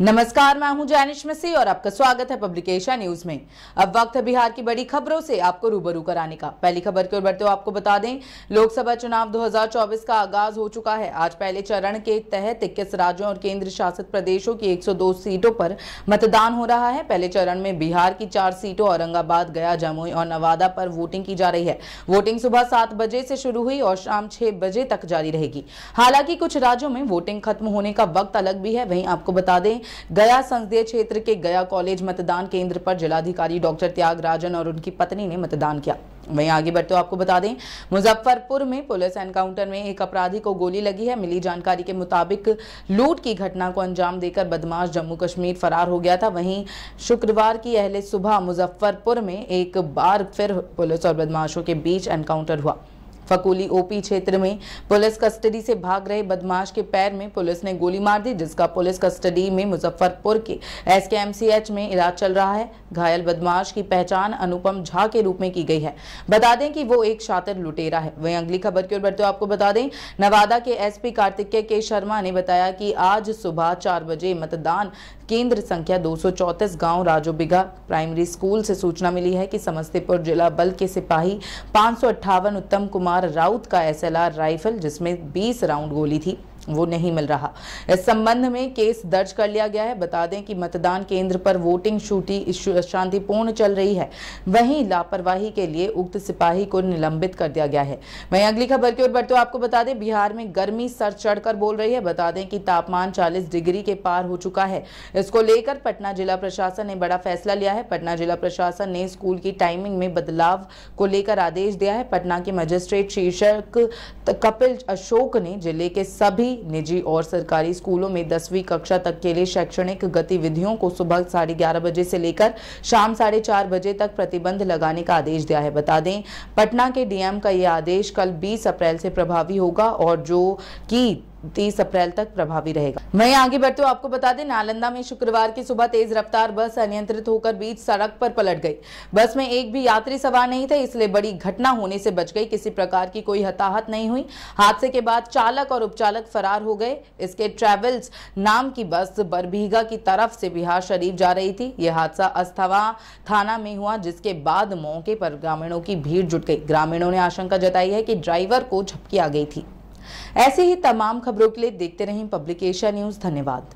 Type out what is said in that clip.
नमस्कार मैं हूं जैनिश मसीह और आपका स्वागत है पब्लिकेशन न्यूज में अब वक्त है बिहार की बड़ी खबरों से आपको रूबरू कराने का पहली खबर की ओर बढ़ते हुए आपको बता दें लोकसभा चुनाव 2024 का आगाज हो चुका है आज पहले चरण के तहत इक्कीस राज्यों और केंद्र शासित प्रदेशों की 102 सीटों पर मतदान हो रहा है पहले चरण में बिहार की चार सीटों औरंगाबाद गया जमुई और नवादा पर वोटिंग की जा रही है वोटिंग सुबह सात बजे से शुरू हुई और शाम छह बजे तक जारी रहेगी हालांकि कुछ राज्यों में वोटिंग खत्म होने का वक्त अलग भी है वही आपको बता दें गया संसदीय क्षेत्र के गया कॉलेज मतदान केंद्र पर जिलाधिकारी डॉक्टर त्यागराजन और उनकी पत्नी ने मतदान किया वहीं आगे बढ़ते हो आपको बता दें मुजफ्फरपुर में पुलिस एनकाउंटर में एक अपराधी को गोली लगी है मिली जानकारी के मुताबिक लूट की घटना को अंजाम देकर बदमाश जम्मू कश्मीर फरार हो गया था वहीं शुक्रवार की अहले सुबह मुजफ्फरपुर में एक बार फिर पुलिस और बदमाशों के बीच एनकाउंटर हुआ फकुली ओपी क्षेत्र में पुलिस कस्टडी से भाग रहे बदमाश के पैर में पुलिस ने गोली मार दी जिसका पुलिस कस्टडी में मुजफ्फरपुर के एसकेएमसीएच में इलाज चल रहा है घायल बदमाश की पहचान अनुपम झा के रूप में की गई है बता दें कि वो एक शातिर लुटेरा है वहीं अगली खबर की ओर बढ़ते आपको बता दें नवादा के एसपी कार्तिकेय के शर्मा ने बताया कि आज सुबह चार बजे मतदान केंद्र संख्या 234 गांव राजो बिघा प्राइमरी स्कूल से सूचना मिली है कि समस्तीपुर जिला बल के सिपाही पांच उत्तम कुमार राउत का एसएलआर राइफल जिसमें 20 राउंड गोली थी वो नहीं मिल रहा इस संबंध में केस दर्ज कर लिया गया है बता दें कि मतदान केंद्र पर वोटिंग शूटी शांतिपूर्ण चल रही है वहीं लापरवाही के लिए उक्त सिपाही को निलंबित कर दिया गया है वहीं अगली खबर की ओर बढ़ते हुए आपको बता दें बिहार में गर्मी सर चढ़कर बोल रही है बता दें कि तापमान चालीस डिग्री के पार हो चुका है इसको लेकर पटना जिला प्रशासन ने बड़ा फैसला लिया है पटना जिला प्रशासन ने स्कूल की टाइमिंग में बदलाव को लेकर आदेश दिया है पटना के मजिस्ट्रेट शीर्षक कपिल अशोक ने जिले के सभी निजी और सरकारी स्कूलों में दसवीं कक्षा तक के लिए शैक्षणिक गतिविधियों को सुबह साढ़े ग्यारह बजे से लेकर शाम साढ़े चार बजे तक प्रतिबंध लगाने का आदेश दिया है बता दें पटना के डीएम का यह आदेश कल 20 अप्रैल से प्रभावी होगा और जो की तीस अप्रैल तक प्रभावी रहेगा वहीं आगे बढ़ते हुए आपको बता दें नालंदा में शुक्रवार की सुबह तेज रफ्तार बस अनियंत्रित होकर बीच सड़क पर पलट गई बस में एक भी यात्री सवार नहीं थे इसलिए बड़ी घटना होने से बच गई किसी प्रकार की कोई हताहत नहीं हुई हादसे के बाद चालक और उपचालक फरार हो गए इसके ट्रेवल्स नाम की बस बरबीघा की तरफ से बिहार शरीफ जा रही थी यह हादसा अस्थवा थाना में हुआ जिसके बाद मौके पर ग्रामीणों की भीड़ जुट गई ग्रामीणों ने आशंका जताई है की ड्राइवर को झपकी आ गई थी ऐसे ही तमाम खबरों के लिए देखते रहें पब्लिकेशन न्यूज धन्यवाद